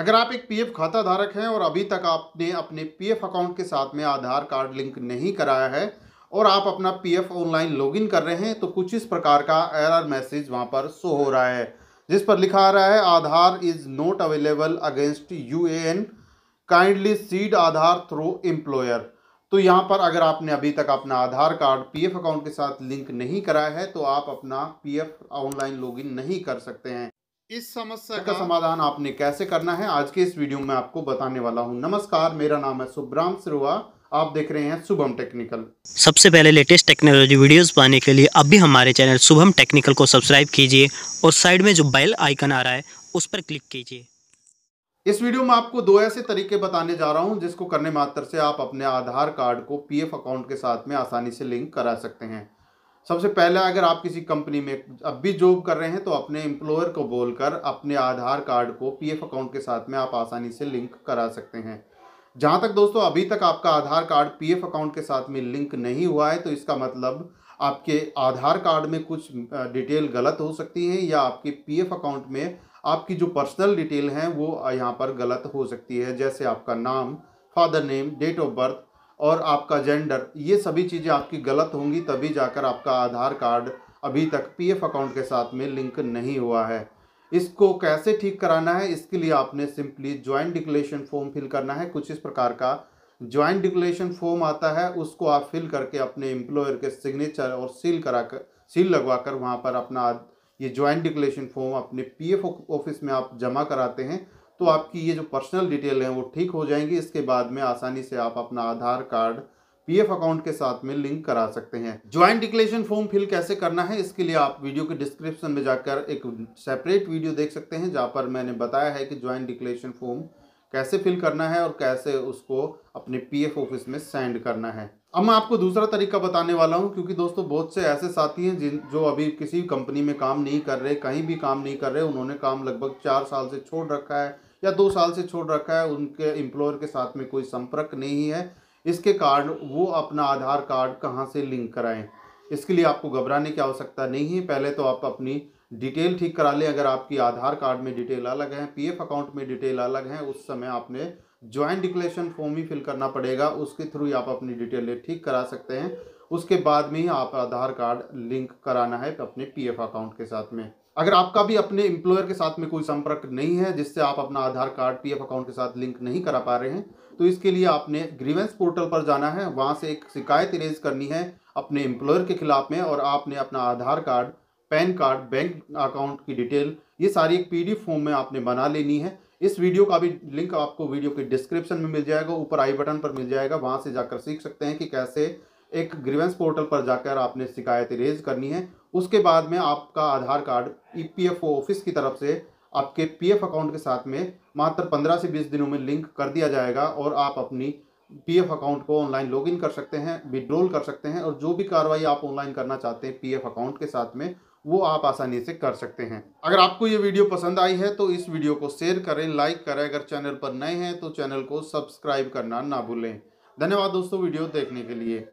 अगर आप एक पीएफ खाता धारक हैं और अभी तक आपने अपने पीएफ अकाउंट के साथ में आधार कार्ड लिंक नहीं कराया है और आप अपना पीएफ ऑनलाइन लॉगिन कर रहे हैं तो कुछ इस प्रकार का एरर मैसेज वहां पर शो हो रहा है जिस पर लिखा आ रहा है Aadhaar is not available against you kindly seed Aadhaar through employer तो यहाँ पर अगर आपने अभी तक अपना आधार कार्ड पीएफ अकाउंट के साथ लिंक नहीं कराया है तो आप अपना पीएफ ऑनलाइन लॉगिन नहीं कर सकते हैं इस समस्या का समाधान आपने कैसे करना है आज के इस वीडियो में आपको बताने वाला हूँ नमस्कार मेरा नाम है सुब्राम सिरुआ आप देख रहे हैं शुभम टेक्निकल सबसे पहले लेटेस्ट टेक्नोलॉजी वीडियोस पाने के लिए अब भी हमारे चैनल शुभम टेक्निकल को सब्सक्राइब कीजिए और साइड में जो बेल आइकन आ रहा है उस पर क्लिक कीजिए इस वीडियो में आपको दो ऐसे तरीके बताने जा रहा हूं जिसको करने मात्र से आप अपने आधार कार्ड को पीएफ अकाउंट के साथ में आसानी से लिंक करा सकते हैं सबसे पहले अगर आप किसी कंपनी में अब भी जॉब कर रहे हैं तो अपने एम्प्लॉयर को बोलकर अपने आधार कार्ड को पीएफ अकाउंट के साथ में आप आसानी से लिंक करा सकते हैं जहां तक दोस्तों अभी तक आपका आधार कार्ड पीएफ अकाउंट के साथ में लिंक नहीं हुआ है तो इसका मतलब आपके आधार कार्ड में कुछ डिटेल गलत हो सकती है या आपके पी अकाउंट में आपकी जो पर्सनल डिटेल हैं वो यहाँ पर गलत हो सकती है जैसे आपका नाम father name date of birth और आपका जेंडर ये सभी चीज़ें आपकी गलत होंगी तभी जाकर आपका आधार कार्ड अभी तक पीएफ अकाउंट के साथ में लिंक नहीं हुआ है इसको कैसे ठीक कराना है इसके लिए आपने simply joint declaration form fill करना है कुछ इस प्रकार का ज्वाइंट डिक्लेरेशन फॉर्म आता है उसको आप फिल करके अपने एम्प्लॉयर के सिग्नेचर और सील करा कर सील लगवा कर वहाँ पर अपना ये ज्वाइंट डिक्लेरेशन फॉर्म अपने पीएफ ऑफिस में आप जमा कराते हैं तो आपकी ये जो पर्सनल डिटेल हैं वो ठीक हो जाएंगी इसके बाद में आसानी से आप अपना आधार कार्ड पीएफ अकाउंट के साथ में लिंक करा सकते हैं ज्वाइंट डिक्लेरेशन फॉर्म फिल कैसे करना है इसके लिए आप वीडियो के डिस्क्रिप्शन में जाकर एक सेपरेट वीडियो देख सकते हैं जहाँ पर मैंने बताया है कि ज्वाइंट डिक्लेरेशन फॉर्म कैसे फिल करना है और कैसे उसको अपने पीएफ ऑफिस में सेंड करना है अब मैं आपको दूसरा तरीका बताने वाला हूं क्योंकि दोस्तों बहुत से ऐसे साथी हैं जिन जो अभी किसी कंपनी में काम नहीं कर रहे कहीं भी काम नहीं कर रहे उन्होंने काम लगभग चार साल से छोड़ रखा है या दो साल से छोड़ रखा है उनके एम्प्लॉयर के साथ में कोई संपर्क नहीं है इसके कारण वो अपना आधार कार्ड कहाँ से लिंक कराएं इसके लिए आपको घबराने की आवश्यकता नहीं है पहले तो आप अपनी डिटेल ठीक करा लें अगर आपकी आधार कार्ड में डिटेल अलग है पीएफ अकाउंट में डिटेल अलग है उस समय आपने ज्वाइंट डिक्लेरेशन फॉर्म ही फिल करना पड़ेगा उसके थ्रू ही आप अपनी डिटेल ठीक करा सकते हैं उसके बाद में ही आप आधार कार्ड लिंक कराना है अपने पीएफ अकाउंट के साथ में अगर आपका भी अपने एम्प्लॉयर के साथ में कोई संपर्क नहीं है जिससे आप अपना आधार कार्ड पी अकाउंट के साथ लिंक नहीं करा पा रहे हैं तो इसके लिए आपने ग्रीवेंस पोर्टल पर जाना है वहाँ से एक शिकायत रेज करनी है अपने एम्प्लॉयर के खिलाफ में और आपने अपना Aadhaar card PAN card bank account की डिटेल ये सारी एक पी फॉर्म में आपने बना लेनी है इस वीडियो का भी लिंक आपको वीडियो के डिस्क्रिप्शन में मिल जाएगा ऊपर आई बटन पर मिल जाएगा वहाँ से जाकर सीख सकते हैं कि कैसे एक ग्रीवेंस पोर्टल पर जाकर आपने शिकायत रेज करनी है उसके बाद में आपका Aadhaar card EPFO e office की तरफ से आपके पीएफ अकाउंट के साथ में मात्र पंद्रह से बीस दिनों में लिंक कर दिया जाएगा और आप अपनी पीएफ अकाउंट को ऑनलाइन लॉगिन कर सकते हैं विड्रोल कर सकते हैं और जो भी कार्रवाई आप ऑनलाइन करना चाहते हैं पीएफ अकाउंट के साथ में वो आप आसानी से कर सकते हैं अगर आपको ये वीडियो पसंद आई है तो इस वीडियो को शेयर करें लाइक करें अगर चैनल पर नए हैं तो चैनल को सब्सक्राइब करना ना भूलें धन्यवाद दोस्तों वीडियो देखने के लिए